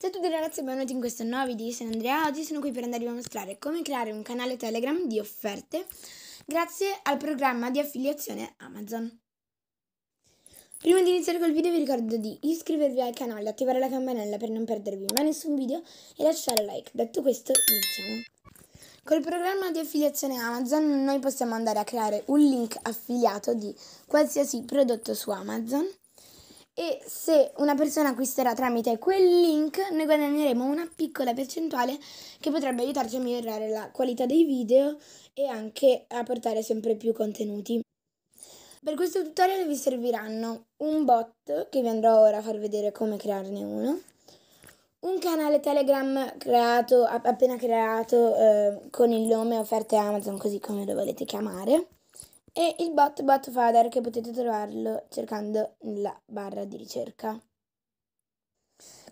Ciao a tutti ragazzi e benvenuti in questo nuovo video, sono Andrea, oggi sono qui per andarvi a mostrare come creare un canale Telegram di offerte grazie al programma di affiliazione Amazon. Prima di iniziare col video vi ricordo di iscrivervi al canale, attivare la campanella per non perdervi mai nessun video e lasciare like. Detto questo, iniziamo. Col programma di affiliazione Amazon noi possiamo andare a creare un link affiliato di qualsiasi prodotto su Amazon e se una persona acquisterà tramite quel link noi guadagneremo una piccola percentuale che potrebbe aiutarci a migliorare la qualità dei video e anche a portare sempre più contenuti. Per questo tutorial vi serviranno un bot che vi andrò ora a far vedere come crearne uno, un canale Telegram creato, appena creato eh, con il nome offerte Amazon così come lo volete chiamare e il bot bot Father che potete trovarlo cercando nella barra di ricerca.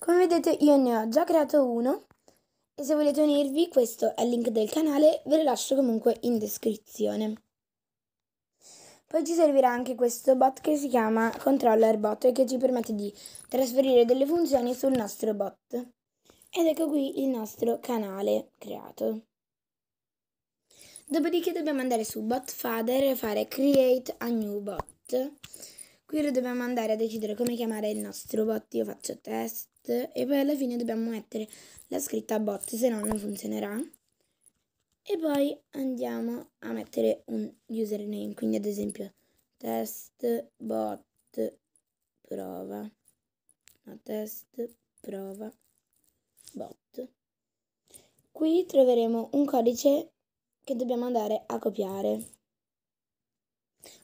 Come vedete io ne ho già creato uno e se volete unirvi questo è il link del canale, ve lo lascio comunque in descrizione. Poi ci servirà anche questo bot che si chiama controller bot e che ci permette di trasferire delle funzioni sul nostro bot. Ed ecco qui il nostro canale creato. Dopodiché dobbiamo andare su botfather e fare create a new bot. Qui dobbiamo andare a decidere come chiamare il nostro bot. Io faccio test e poi alla fine dobbiamo mettere la scritta bot, se no non funzionerà. E poi andiamo a mettere un username, quindi ad esempio test bot prova. No, test prova bot. Qui troveremo un codice che dobbiamo andare a copiare.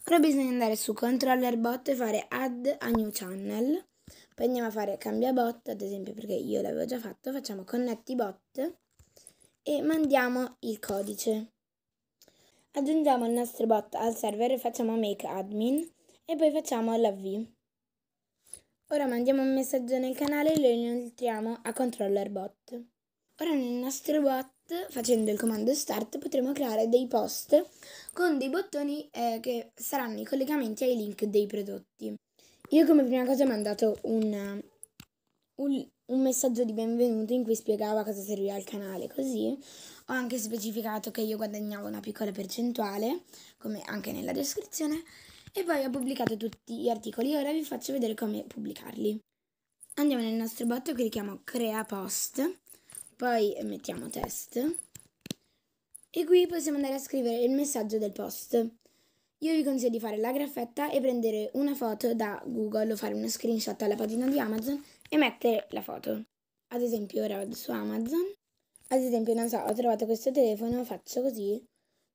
Ora bisogna andare su controller bot e fare add a new channel. Poi andiamo a fare cambia bot, ad esempio perché io l'avevo già fatto, facciamo connetti bot e mandiamo il codice. Aggiungiamo il nostro bot al server e facciamo make admin e poi facciamo l'avv. Ora mandiamo un messaggio nel canale e lo inoltriamo a controller bot. Ora nel nostro bot, facendo il comando start, potremo creare dei post con dei bottoni eh, che saranno i collegamenti ai link dei prodotti. Io come prima cosa ho mandato un, un, un messaggio di benvenuto in cui spiegava cosa serviva il canale, così ho anche specificato che io guadagnavo una piccola percentuale, come anche nella descrizione, e poi ho pubblicato tutti gli articoli, ora vi faccio vedere come pubblicarli. Andiamo nel nostro bot, clicchiamo crea post poi mettiamo test e qui possiamo andare a scrivere il messaggio del post. Io vi consiglio di fare la graffetta e prendere una foto da Google o fare uno screenshot alla pagina di Amazon e mettere la foto. Ad esempio ora vado su Amazon, ad esempio non so, ho trovato questo telefono, faccio così,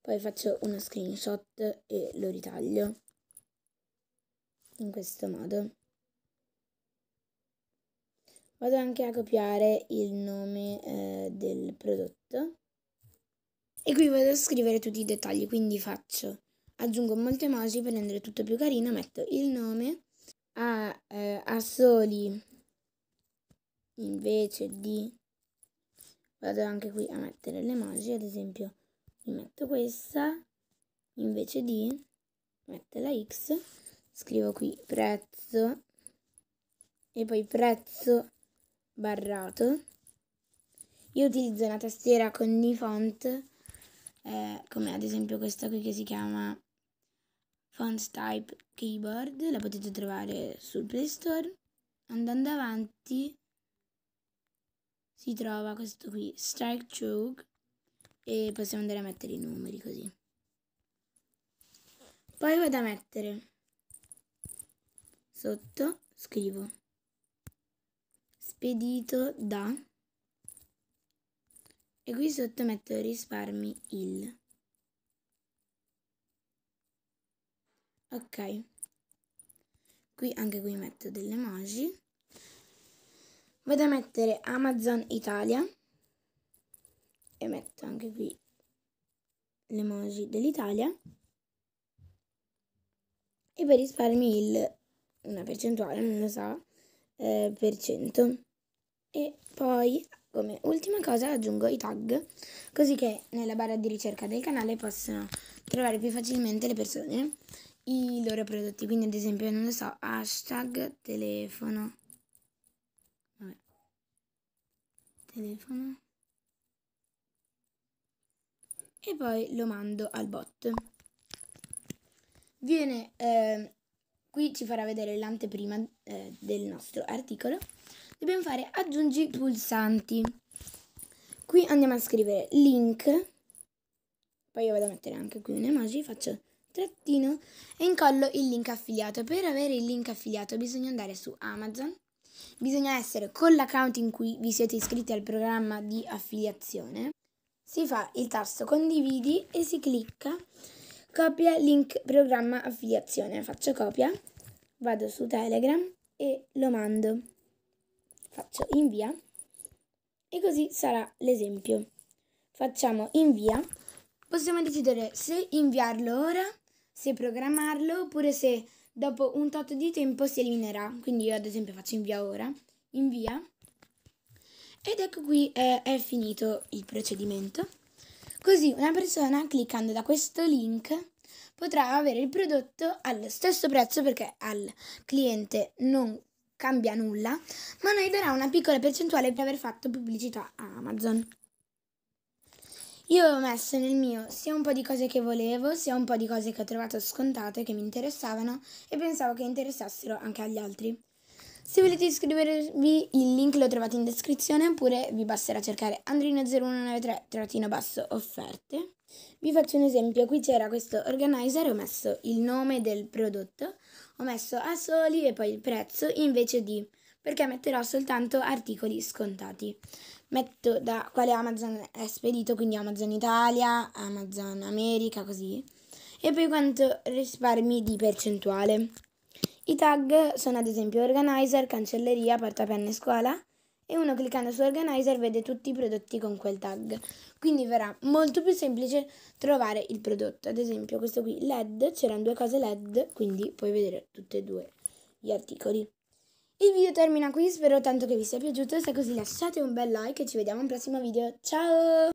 poi faccio uno screenshot e lo ritaglio in questo modo vado anche a copiare il nome eh, del prodotto e qui vado a scrivere tutti i dettagli quindi faccio aggiungo molte emoji per rendere tutto più carino metto il nome a, eh, a soli invece di vado anche qui a mettere le emoji ad esempio mi metto questa invece di metto la x scrivo qui prezzo e poi prezzo barrato. Io utilizzo una tastiera con i font, eh, come ad esempio questa qui che si chiama Font Type Keyboard, la potete trovare sul Play Store. Andando avanti si trova questo qui, Strike Choke, e possiamo andare a mettere i numeri così. Poi vado a mettere sotto, scrivo spedito da e qui sotto metto risparmi il ok qui anche qui metto delle emoji vado a mettere Amazon Italia e metto anche qui le emoji dell'Italia e per risparmi il una percentuale non lo so eh, per cento e poi come ultima cosa aggiungo i tag, così che nella barra di ricerca del canale possono trovare più facilmente le persone i loro prodotti. Quindi ad esempio, non lo so, hashtag telefono. Vabbè. Telefono. E poi lo mando al bot. Viene, eh, qui ci farà vedere l'anteprima eh, del nostro articolo dobbiamo fare aggiungi pulsanti. Qui andiamo a scrivere link, poi io vado a mettere anche qui un emoji, faccio trattino e incollo il link affiliato. Per avere il link affiliato bisogna andare su Amazon, bisogna essere con l'account in cui vi siete iscritti al programma di affiliazione. Si fa il tasto condividi e si clicca copia link programma affiliazione. Faccio copia, vado su Telegram e lo mando faccio invia e così sarà l'esempio. Facciamo invia, possiamo decidere se inviarlo ora, se programmarlo oppure se dopo un tot di tempo si eliminerà. Quindi io ad esempio faccio invia ora, invia ed ecco qui eh, è finito il procedimento. Così una persona cliccando da questo link potrà avere il prodotto allo stesso prezzo perché al cliente non cambia nulla, ma noi darà una piccola percentuale per aver fatto pubblicità a Amazon. Io avevo messo nel mio sia un po' di cose che volevo, sia un po' di cose che ho trovato scontate, che mi interessavano e pensavo che interessassero anche agli altri. Se volete iscrivervi il link lo trovate in descrizione oppure vi basterà cercare andrino 0193 offerte vi faccio un esempio, qui c'era questo organizer, ho messo il nome del prodotto, ho messo a soli e poi il prezzo invece di, perché metterò soltanto articoli scontati. Metto da quale Amazon è spedito, quindi Amazon Italia, Amazon America, così. E poi quanto risparmi di percentuale. I tag sono ad esempio organizer, cancelleria, portapenne scuola e uno cliccando su organizer vede tutti i prodotti con quel tag. Quindi verrà molto più semplice trovare il prodotto. Ad esempio questo qui LED, c'erano due cose LED, quindi puoi vedere tutti e due gli articoli. Il video termina qui, spero tanto che vi sia piaciuto, se è così lasciate un bel like e ci vediamo al prossimo video. Ciao!